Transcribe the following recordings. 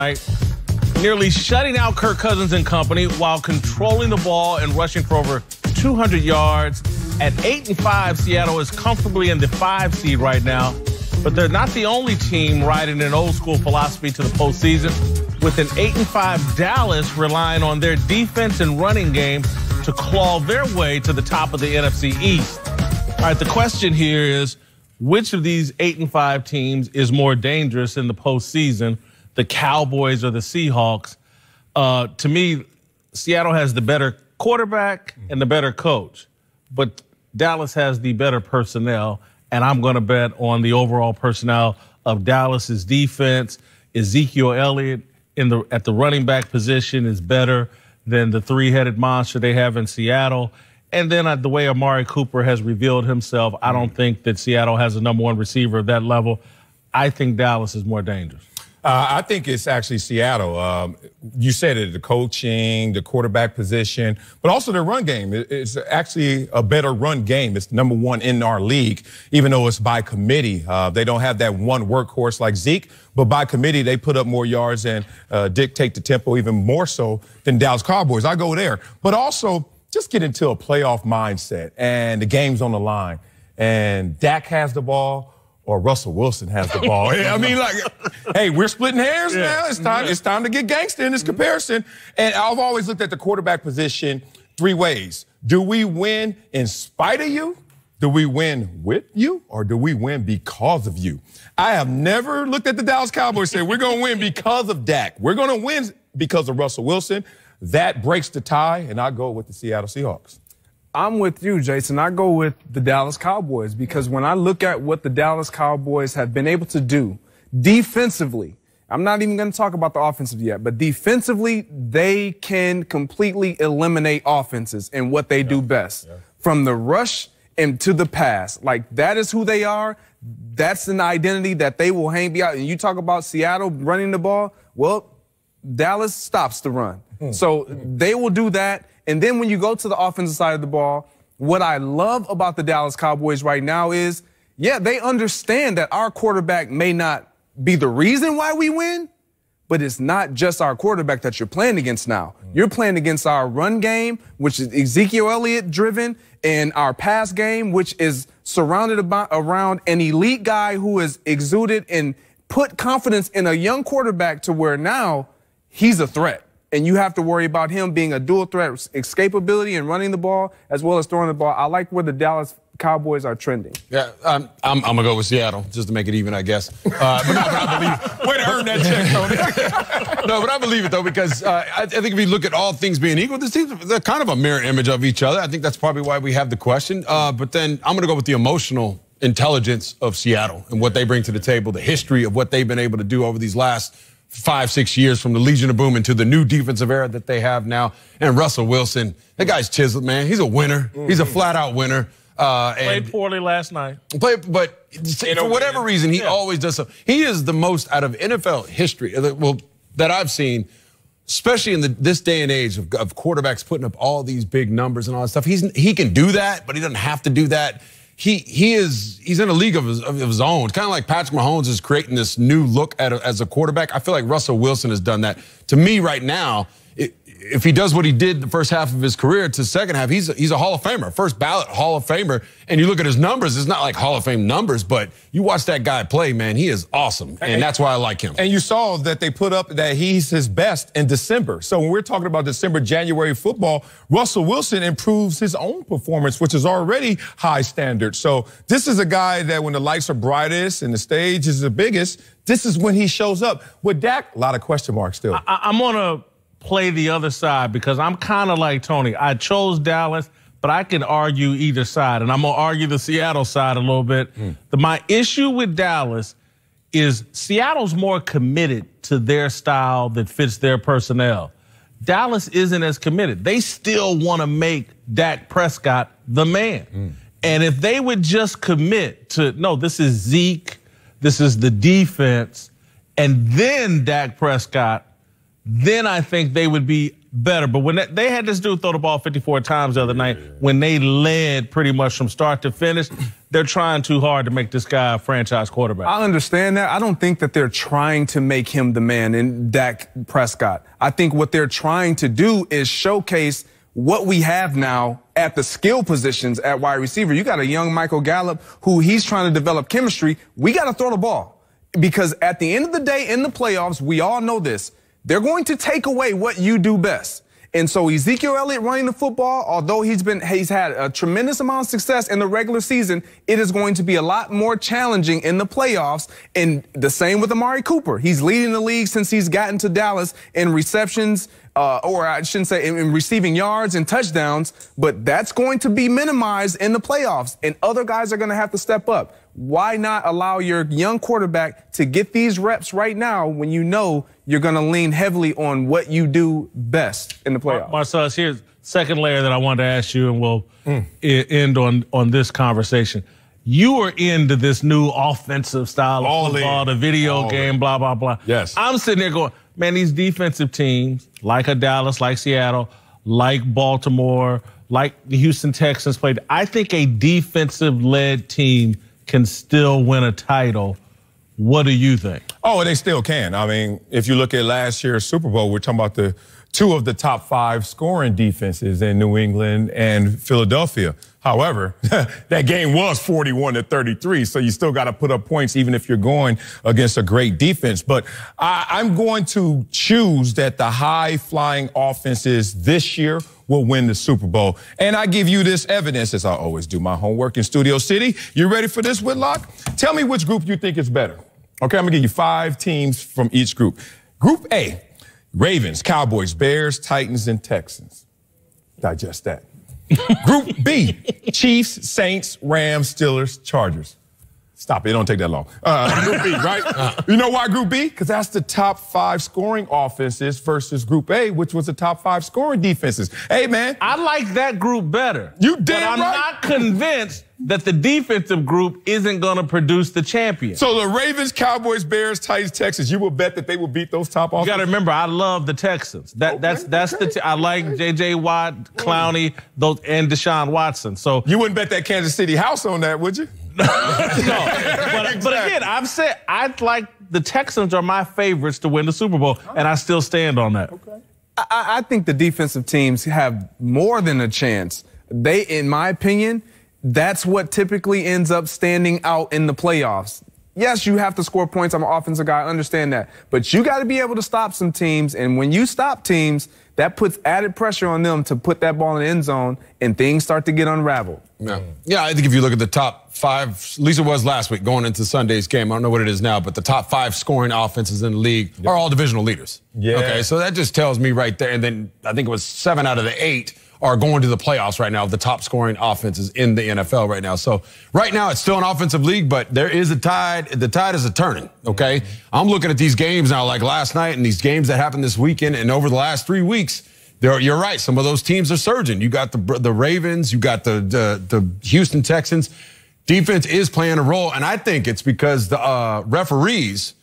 Right. nearly shutting out Kirk Cousins and company while controlling the ball and rushing for over 200 yards. At 8 and 5, Seattle is comfortably in the 5 seed right now, but they're not the only team riding an old school philosophy to the postseason, with an 8 and 5 Dallas relying on their defense and running game to claw their way to the top of the NFC East. All right, the question here is which of these 8 and 5 teams is more dangerous in the postseason? the Cowboys or the Seahawks. Uh, to me, Seattle has the better quarterback and the better coach, but Dallas has the better personnel. And I'm going to bet on the overall personnel of Dallas's defense. Ezekiel Elliott in the at the running back position is better than the three-headed monster they have in Seattle. And then uh, the way Amari Cooper has revealed himself, I don't mm. think that Seattle has a number one receiver of that level. I think Dallas is more dangerous. Uh, I think it's actually Seattle. Um, you said it, the coaching, the quarterback position, but also the run game. It's actually a better run game. It's number one in our league, even though it's by committee. Uh, they don't have that one workhorse like Zeke, but by committee, they put up more yards and uh, dictate the tempo even more so than Dallas Cowboys. I go there. But also, just get into a playoff mindset and the game's on the line. And Dak has the ball or Russell Wilson has the ball. I mean, like, hey, we're splitting hairs yeah. now. It's time. Yeah. It's time to get gangster in this mm-hmm. comparison. And I've always looked at the quarterback position three ways: Do we win in spite of you? Do we win with you or do we win because of you? I have never looked at the Dallas Cowboys and said, we're going to win because of Dak. We're going to win because of Russell Wilson. That breaks the tie, and I go with the Seattle Seahawks. I'm with you, Jason. I go with the Dallas Cowboys because when I look at what the Dallas Cowboys have been able to do defensively, I'm not even going to talk about the offensive yet, but defensively, they can completely eliminate offenses and what they yeah. do best yeah. from the rush and to the pass. Like that is who they are. That's an identity that they will hang out. And you talk about Seattle running the ball. Well, Dallas stops the run. Hmm. So they will do that. And then when you go to the offensive side of the ball, what I love about the Dallas Cowboys right now is, yeah, they understand that our quarterback may not be the reason why we win, but it's not just our quarterback that you're playing against now. Mm. You're playing against our run game, which is Ezekiel Elliott driven, and our pass game, which is surrounded about, around an elite guy who has exuded and put confidence in a young quarterback to where now he's a threat and you have to worry about him being a dual threat, escapability and running the ball as well as throwing the ball. I like where the Dallas Cowboys are trending. Yeah, I'm, I'm, gonna go with Seattle just to make it even, I guess. Uh, but, no, but I believe way to earn that check, Tony. no, but I believe it though because uh, I, I, think if you look at all things being equal, this team's they're kind of a mirror image of each other. I think that's probably why we have the question. Uh, but then I'm gonna go with the emotional intelligence of Seattle and what they bring to the table, the history of what they've been able to do over these last five, six years from the Legion of Boom into the new defensive era that they have now. And Russell Wilson, that guy's chiseled, man. He's a winner. Mm-hmm. He's a mm. flat out winner. Uh, played poorly last night. Played, but for whatever reason, he yeah. always does so. He is the most out of NFL history, uh, well, that I've seen, especially in the, this day and age of, of quarterbacks putting up all these big numbers and all that stuff. He's he can do that, but he doesn't have to do that he he is he's in a league of his, of his own. It's kind of like Patrick Mahomes is creating this new look at a, as a quarterback. I feel like Russell Wilson has done that. To me, right now, if he does what he did the first half of his career to the second half, he's a, he's a Hall of Famer, first ballot Hall of Famer. And you look at his numbers, it's not like Hall of Fame numbers, but you watch that guy play, man, he is awesome. And, and that's why I like him. And you saw that they put up that he's his best in December. So when we're talking about December, January football, Russell Wilson improves his own performance, which is already high standard. So this is a guy that when the lights are brightest and the stage is the biggest, this is when he shows up. With Dak, a lot of question marks still. I, I'm on a play the other side because I'm kind of like Tony. I chose Dallas, but I can argue either side, and I'm gonna argue the Seattle side a little bit. Mm. The, my issue with Dallas is Seattle's more committed to their style that fits their personnel. Dallas isn't as committed. They still want to make Dak Prescott the man. Mm. And if they would just commit to, no, this is Zeke, this is the defense, and then Dak Prescott, then I think they would be better. But when that, they had this dude throw the ball 54 times the other night, when they led pretty much from start to finish, they're trying too hard to make this guy a franchise quarterback. I understand that. I don't think that they're trying to make him the man in Dak Prescott. I think what they're trying to do is showcase what we have now at the skill positions at wide receiver. You got a young Michael Gallup who he's trying to develop chemistry. We got to throw the ball because at the end of the day in the playoffs, we all know this they're going to take away what you do best. And so Ezekiel Elliott running the football, although he's been he's had a tremendous amount of success in the regular season, it is going to be a lot more challenging in the playoffs. And the same with Amari Cooper. He's leading the league since he's gotten to Dallas in receptions, uh, or I shouldn't say in, in receiving yards and touchdowns, but that's going to be minimized in the playoffs, and other guys are going to have to step up. Why not allow your young quarterback to get these reps right now when you know you're going to lean heavily on what you do best in the playoffs? Marcellus, here's second layer that I wanted to ask you, and we'll mm. end on on this conversation you are into this new offensive style of all football, in. the video all game, in. blah, blah, blah. Yes. I'm sitting there going, man, these defensive teams, like a Dallas, like Seattle, like Baltimore, like the Houston Texans played, I think a defensive led team can still win a title. What do you think? Oh, they still can. I mean, if you look at last year's Super Bowl, we're talking about the two of the top five scoring defenses in New England and Philadelphia. However, that game was 41 to 33, so you still got to put up points even if you're going against a great defense. But I, am going to choose that the high flying offenses this year will win the Super Bowl. And I give you this evidence as I always do my homework in Studio City. You ready for this, Whitlock? Tell me which group you think is better. Okay, I'm gonna give you five teams from each group. Group A, Ravens, Cowboys, Bears, Titans, and Texans. Digest that. Group B, Chiefs, Saints, Rams, Steelers, Chargers. Stop it. It don't take that long. Uh, group B, right? Uh-huh. You know why Group B? Because that's the top five scoring offenses versus Group A, which was the top five scoring defenses. Hey, man. I like that group better. You did. But I'm right. not convinced that the defensive group isn't going to produce the champion. So the Ravens, Cowboys, Bears, Titans, Texans, you will bet that they will beat those top offenses? You got to remember, I love the Texans. That, okay, that's that's okay. the t- I like J.J. Watt, Clowney, those and Deshaun Watson. So you wouldn't bet that Kansas City house on that, would you? no, but, exactly. but again, I've said I like the Texans are my favorites to win the Super Bowl, right. and I still stand on that. Okay. I, I think the defensive teams have more than a chance. They, in my opinion that's what typically ends up standing out in the playoffs. Yes, you have to score points. I'm an offensive guy. I understand that. But you got to be able to stop some teams. And when you stop teams, that puts added pressure on them to put that ball in the end zone, and things start to get unraveled. Yeah. Yeah, I think if you look at the top five, at least it was last week going into Sunday's game, I don't know what it is now, but the top five scoring offenses in the league yep. are all divisional leaders. Yeah. Okay, so that just tells me right there. And then I think it was seven out of the eight are going to the playoffs right now, the top scoring offenses in the NFL right now. So right now it's still an offensive league, but there is a tide. The tide is a turning. Okay. I'm looking at these games now, like last night and these games that happened this weekend and over the last three weeks. There, you're right. Some of those teams are surging. You got the the Ravens, you got the the, the Houston Texans. Defense is playing a role, and I think it's because the uh, referees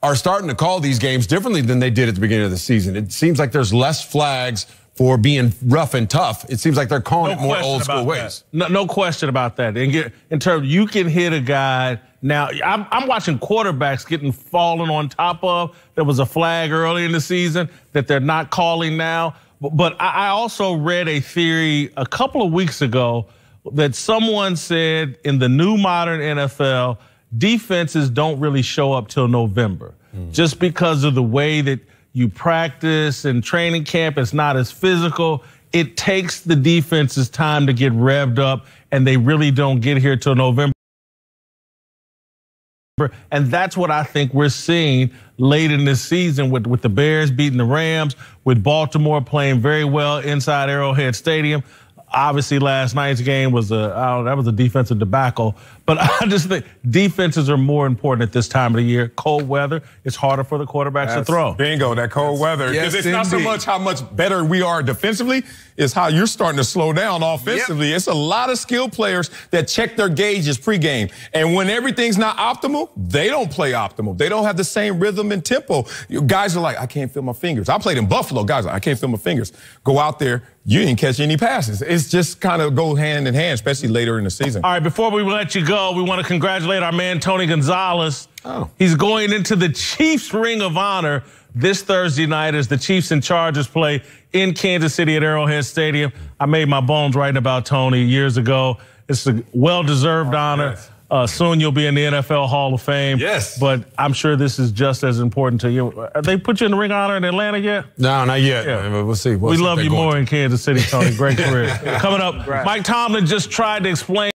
are starting to call these games differently than they did at the beginning of the season. It seems like there's less flags for being rough and tough. It seems like they're calling no it more old school ways. No, no, question about that. In, in terms, you can hit a guy now. I'm, I'm, watching quarterbacks getting fallen on top of. There was a flag early in the season that they're not calling now. But, I, I also read a theory a couple of weeks ago that someone said in the new modern NFL, defenses don't really show up till November, mm. just because of the way that you practice and training camp, it's not as physical. It takes the defense's time to get revved up, and they really don't get here till November. And that's what I think we're seeing late in this season with, with the Bears beating the Rams, with Baltimore playing very well inside Arrowhead Stadium. Obviously, last night's game was a that was a defensive debacle. But I just think defenses are more important at this time of the year. Cold weather, it's harder for the quarterbacks That's to throw. Bingo, that cold That's, weather. Because yes, it's indeed. not so much how much better we are defensively, it's how you're starting to slow down offensively. Yep. It's a lot of skill players that check their gauges pregame. And when everything's not optimal, they don't play optimal. They don't have the same rhythm and tempo. You guys are like, I can't feel my fingers. I played in Buffalo. Guys, like, I can't feel my fingers. Go out there, you didn't catch any passes. It's just kind of go hand in hand, especially later in the season. All right, before we let you go, go, we want to congratulate our man Tony Gonzalez. Oh. He's going into the Chiefs Ring of Honor this Thursday night as the Chiefs and Chargers play in Kansas City at Arrowhead Stadium. I made my bones writing about Tony years ago. It's a well deserved oh, honor. Yes. Uh, soon you'll be in the NFL Hall of Fame. Yes. But I'm sure this is just as important to you. Have uh, they put you in the Ring of Honor in Atlanta yet? No, not yet. Yeah. Uh, we'll see. We'll we see love you more to. in Kansas City, Tony. Great career. Coming up, Mike Tomlin just tried to explain.